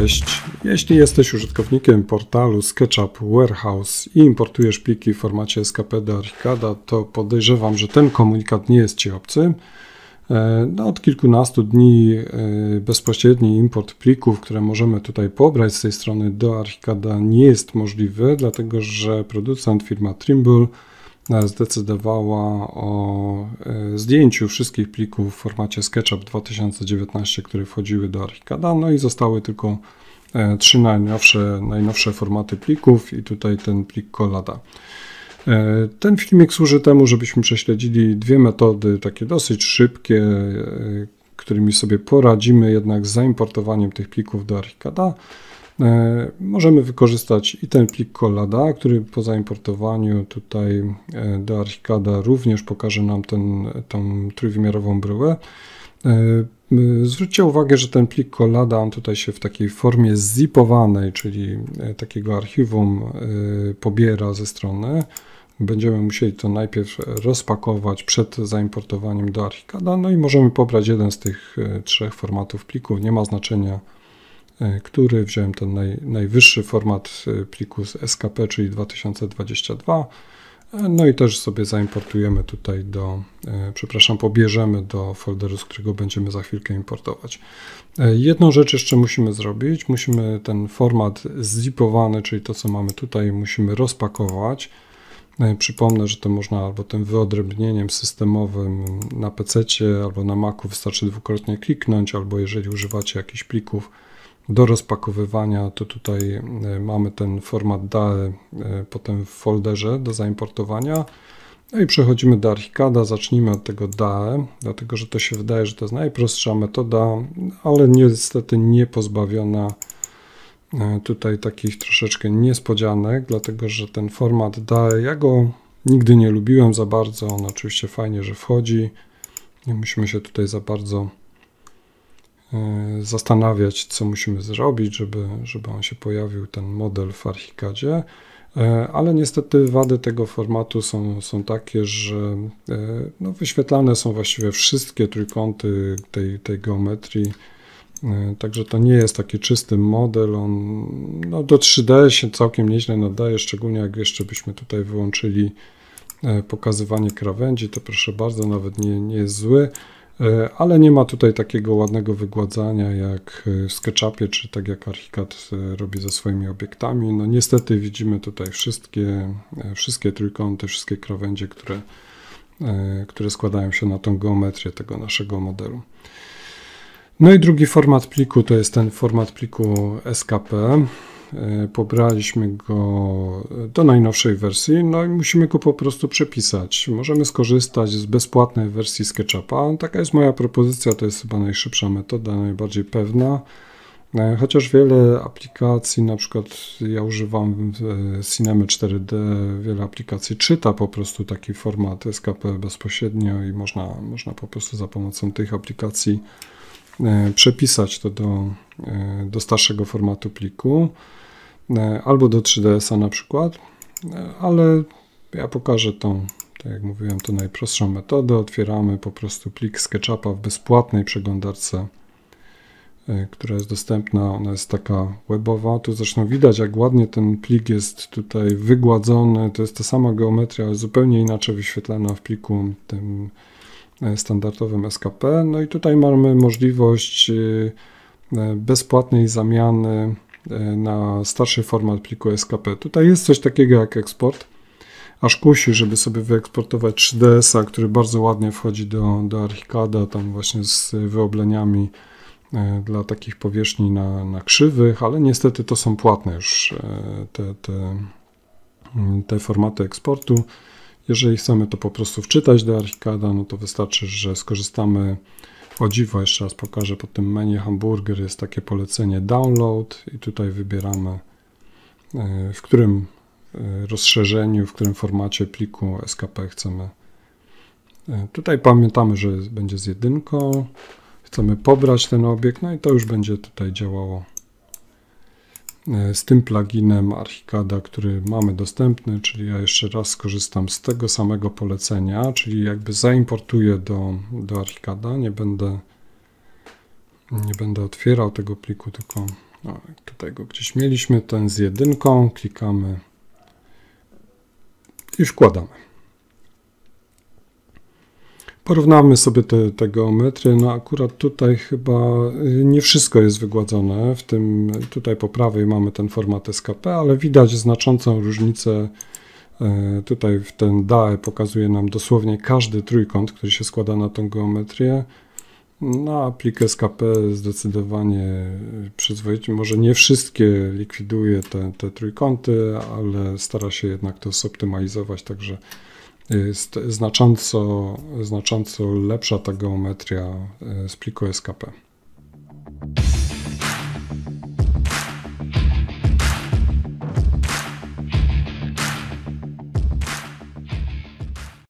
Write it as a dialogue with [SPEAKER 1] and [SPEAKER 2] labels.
[SPEAKER 1] Cześć. Jeśli jesteś użytkownikiem portalu SketchUp Warehouse i importujesz pliki w formacie SKP do Archicada, to podejrzewam, że ten komunikat nie jest Ci obcy. E, no, od kilkunastu dni e, bezpośredni import plików, które możemy tutaj pobrać z tej strony do Archicada nie jest możliwy, dlatego że producent firma Trimble zdecydowała o e, zdjęciu wszystkich plików w formacie SketchUp 2019, które wchodziły do Archicada, no i zostały tylko e, trzy najnowsze, najnowsze formaty plików i tutaj ten plik kolada. E, ten filmik służy temu, żebyśmy prześledzili dwie metody, takie dosyć szybkie, którymi sobie poradzimy jednak z zaimportowaniem tych plików do Archicada. E, możemy wykorzystać i ten plik Collada, który po zaimportowaniu tutaj e, do Archicada również pokaże nam ten, tą trójwymiarową bryłę. E, zwróćcie uwagę, że ten plik Collada, on tutaj się w takiej formie zipowanej, czyli takiego archiwum pobiera ze strony. Będziemy musieli to najpierw rozpakować przed zaimportowaniem do Archicada, no i możemy pobrać jeden z tych trzech formatów plików, nie ma znaczenia E, który wziąłem ten naj, najwyższy format e, pliku z SKP, czyli 2022. E, no i też sobie zaimportujemy tutaj do, przepraszam, pobierzemy do folderu, z którego będziemy za chwilkę importować. Jedną rzecz jeszcze musimy zrobić, musimy ten format zzipowany, czyli to co mamy tutaj, musimy rozpakować. Przypomnę, że to można albo tym wyodrębnieniem systemowym na PC albo na Macu wystarczy dwukrotnie kliknąć, albo jeżeli używacie jakichś plików, do rozpakowywania to tutaj e, mamy ten format DAE e, potem w folderze do zaimportowania. No i przechodzimy do Archicada, zacznijmy od tego DAE, dlatego że to się wydaje, że to jest najprostsza metoda, ale niestety nie pozbawiona e, tutaj takich troszeczkę niespodzianek, dlatego że ten format DAE, ja go nigdy nie lubiłem za bardzo, on oczywiście fajnie, że wchodzi, nie musimy się tutaj za bardzo Y, zastanawiać, co musimy zrobić, żeby, żeby on się pojawił, ten model w Archicadzie. Y, ale niestety wady tego formatu są, są takie, że y, no, wyświetlane są właściwie wszystkie trójkąty tej, tej geometrii. Także to nie jest taki czysty model. On no, do 3D się całkiem nieźle nadaje, szczególnie jak jeszcze byśmy tutaj wyłączyli pokazywanie krawędzi. To proszę bardzo, nawet nie, nie jest zły. E, ale nie ma tutaj takiego ładnego wygładzania jak e, w SketchUpie, czy tak jak Archicad e, robi ze swoimi obiektami. No niestety widzimy tutaj wszystkie, wszystkie trójkąty, wszystkie krawędzie, które, które składają się na tą geometrię tego naszego modelu. No i drugi format pliku to jest ten format pliku SKP. E, pobraliśmy go do najnowszej wersji, no i musimy go po prostu przepisać. Możemy skorzystać z bezpłatnej wersji SketchUpa. Taka jest moja propozycja, to jest chyba najszybsza metoda, najbardziej pewna. E, chociaż wiele aplikacji, na przykład ja używam e, Cinema 4D, wiele aplikacji czyta po prostu taki format SKP bezpośrednio i można, można po prostu za pomocą tych aplikacji przepisać to do, do starszego formatu pliku. E, albo do 3DS-a na przykład, e, ale ja pokażę tą, tak jak mówiłem, tą najprostszą metodę. Otwieramy po prostu plik SketchUpa w bezpłatnej przeglądarce, e, która jest dostępna. Ona jest taka webowa. Tu zresztą widać, jak ładnie ten plik jest tutaj wygładzony. To jest ta sama geometria, ale zupełnie inaczej wyświetlana w pliku tym standardowym SKP. No i tutaj mamy możliwość bezpłatnej zamiany E, na starszy format pliku SKP. Tutaj jest coś takiego jak eksport. Aż kusi, żeby sobie wyeksportować 3DS-a, który bardzo ładnie wchodzi do, do Archicada, tam właśnie z wyobleniami e, dla takich powierzchni na, na krzywych, ale niestety to są płatne już e, te, te, mm, te formaty eksportu. Jeżeli chcemy to po prostu wczytać do Archicada, no to wystarczy, że skorzystamy o dziwo, jeszcze raz pokażę, pod tym menu hamburger jest takie polecenie download i tutaj wybieramy e, w którym e, rozszerzeniu, w którym formacie pliku SKP chcemy. E, tutaj pamiętamy, że będzie z jedynką. Chcemy pobrać ten obiekt, no i to już będzie tutaj działało E, z tym pluginem Archicada, który mamy dostępny, czyli ja jeszcze raz skorzystam z tego samego polecenia, czyli jakby zaimportuję do, do Archicada, nie będę, nie będę otwierał tego pliku, tylko no, tutaj go gdzieś mieliśmy, ten z jedynką, klikamy i wkładamy. Porównamy sobie te, te geometry. No akurat tutaj chyba y, nie wszystko jest wygładzone. W tym tutaj po prawej mamy ten format SKP, ale widać znaczącą różnicę. Y, tutaj w ten DAE pokazuje nam dosłownie każdy trójkąt, który się składa na tą geometrię. Na no, plik SKP zdecydowanie przyzwoicie, może nie wszystkie likwiduje te, te trójkąty, ale stara się jednak to zoptymalizować, także jest y, znacząco, znacząco lepsza ta geometria y, z pliku SKP.